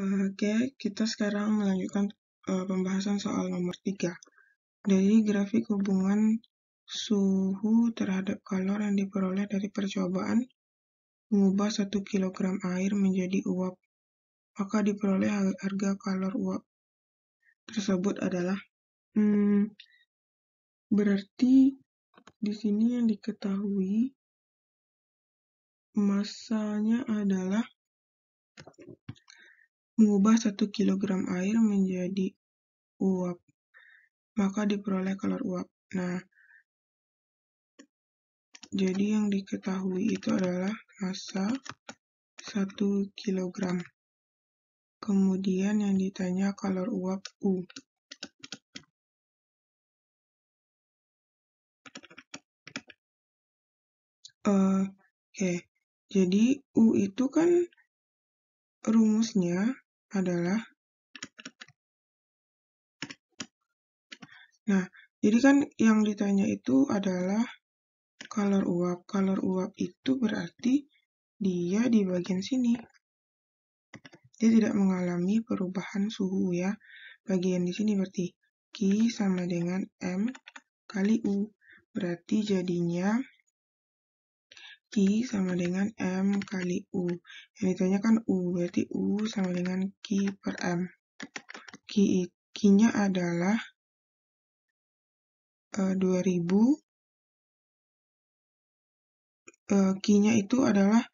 Oke, kita sekarang melanjutkan uh, pembahasan soal nomor 3. Dari grafik hubungan suhu terhadap kalor yang diperoleh dari percobaan mengubah 1 kg air menjadi uap, maka diperoleh harga kalor uap tersebut adalah hmm, berarti di sini yang diketahui masanya adalah mengubah 1 kg air menjadi uap, maka diperoleh kalor uap. Nah, jadi yang diketahui itu adalah massa 1 kg. Kemudian yang ditanya kalor uap U. Uh, Oke, okay. jadi U itu kan rumusnya adalah Nah, jadi kan yang ditanya itu adalah color uap. Color uap itu berarti dia di bagian sini. Dia tidak mengalami perubahan suhu ya. Bagian di sini berarti Q sama dengan M kali U. Berarti jadinya Q sama dengan M kali U. Yang ditanya kan U, berarti U sama dengan Q per M. Q-nya adalah uh, 2000. Uh, Q-nya itu adalah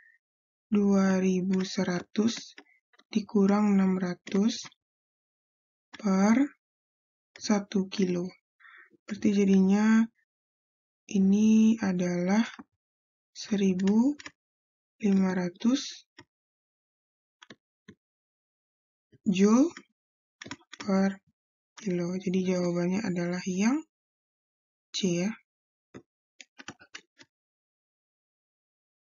2100 dikurang 600 per 1 kilo. Berarti jadinya ini adalah seribu lima ratus joule per kilo. Jadi jawabannya adalah yang C ya.